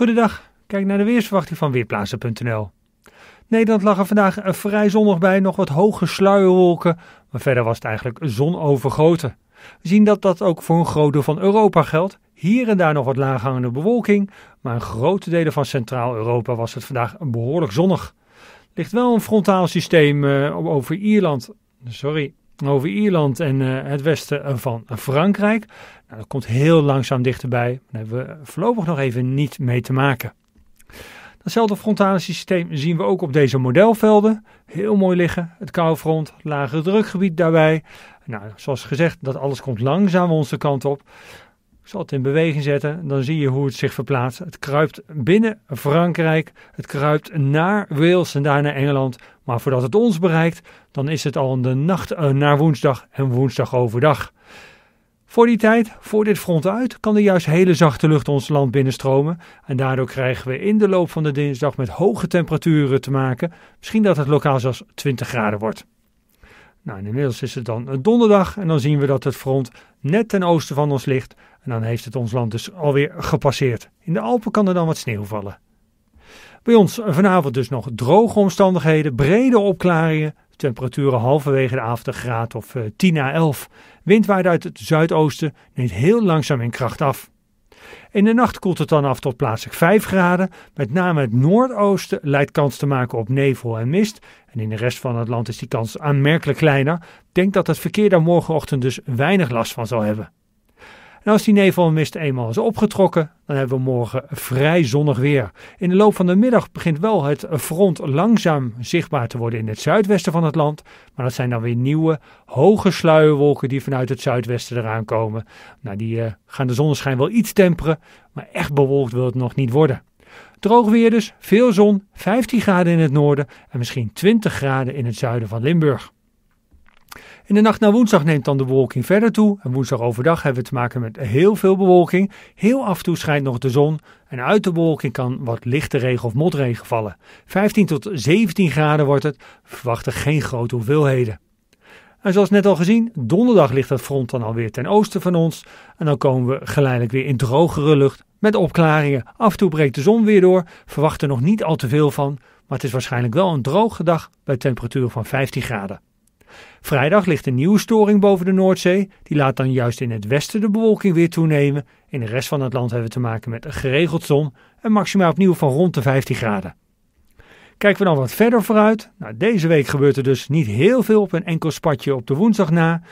Goedendag, kijk naar de weersverwachting van Weerplaatsen.nl. Nederland lag er vandaag eh, vrij zonnig bij, nog wat hoge sluierwolken, maar verder was het eigenlijk zonovergoten. We zien dat dat ook voor een groot deel van Europa geldt. Hier en daar nog wat laaghangende bewolking, maar in grote delen van Centraal-Europa was het vandaag behoorlijk zonnig. Er ligt wel een frontaal systeem eh, over Ierland, sorry, over Ierland en eh, het westen eh, van Frankrijk. Nou, dat komt heel langzaam dichterbij. Daar hebben we voorlopig nog even niet mee te maken. Datzelfde frontale systeem zien we ook op deze modelvelden. Heel mooi liggen. Het koufront, front, lage drukgebied daarbij. Nou, zoals gezegd, dat alles komt langzaam onze kant op zal het in beweging zetten. Dan zie je hoe het zich verplaatst. Het kruipt binnen Frankrijk. Het kruipt naar Wales en daarna Engeland. Maar voordat het ons bereikt, dan is het al in de nacht eh, naar woensdag en woensdag overdag. Voor die tijd, voor dit front uit, kan er juist hele zachte lucht ons land binnenstromen. En daardoor krijgen we in de loop van de dinsdag met hoge temperaturen te maken. Misschien dat het lokaal zelfs 20 graden wordt. Nou, inmiddels is het dan eh, donderdag en dan zien we dat het front net ten oosten van ons ligt. En dan heeft het ons land dus alweer gepasseerd. In de Alpen kan er dan wat sneeuw vallen. Bij ons eh, vanavond dus nog droge omstandigheden, brede opklaringen. Temperaturen halverwege de avond een graad of 10 eh, à 11. Wind waait uit het zuidoosten, neemt heel langzaam in kracht af. In de nacht koelt het dan af tot plaatselijk 5 graden. Met name het noordoosten leidt kans te maken op nevel en mist. En in de rest van het land is die kans aanmerkelijk kleiner. Ik denk dat het verkeer daar morgenochtend dus weinig last van zal hebben. En als die nevelmist eenmaal is opgetrokken, dan hebben we morgen vrij zonnig weer. In de loop van de middag begint wel het front langzaam zichtbaar te worden in het zuidwesten van het land. Maar dat zijn dan weer nieuwe, hoge sluierwolken die vanuit het zuidwesten eraan komen. Nou, die eh, gaan de zonneschijn wel iets temperen, maar echt bewolkt wil het nog niet worden. Droog weer dus, veel zon, 15 graden in het noorden en misschien 20 graden in het zuiden van Limburg. In de nacht naar woensdag neemt dan de bewolking verder toe. En woensdag overdag hebben we te maken met heel veel bewolking. Heel af en toe schijnt nog de zon. En uit de bewolking kan wat lichte regen of motregen vallen. 15 tot 17 graden wordt het. Verwachten geen grote hoeveelheden. En zoals net al gezien, donderdag ligt dat front dan alweer ten oosten van ons. En dan komen we geleidelijk weer in drogere lucht met opklaringen. Af en toe breekt de zon weer door. Verwachten er nog niet al te veel van. Maar het is waarschijnlijk wel een droge dag bij temperatuur van 15 graden. Vrijdag ligt een nieuwe storing boven de Noordzee. Die laat dan juist in het westen de bewolking weer toenemen. In de rest van het land hebben we te maken met een geregeld zon en maximaal opnieuw van rond de 15 graden. Kijken we dan wat verder vooruit. Nou, deze week gebeurt er dus niet heel veel op een enkel spatje op de woensdag na.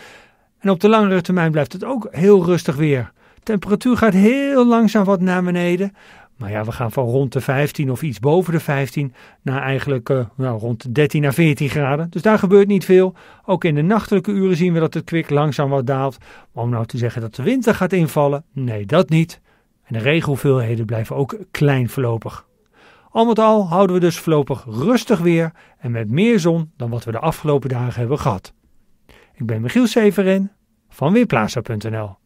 En op de langere termijn blijft het ook heel rustig weer. Temperatuur gaat heel langzaam wat naar beneden. Maar ja, we gaan van rond de 15 of iets boven de 15 naar eigenlijk eh, nou, rond de 13 naar 14 graden. Dus daar gebeurt niet veel. Ook in de nachtelijke uren zien we dat het kwik langzaam wat daalt. Maar om nou te zeggen dat de winter gaat invallen, nee, dat niet. En de regenhoeveelheden blijven ook klein voorlopig. Al met al houden we dus voorlopig rustig weer en met meer zon dan wat we de afgelopen dagen hebben gehad. Ik ben Michiel Severin van Weerplaza.nl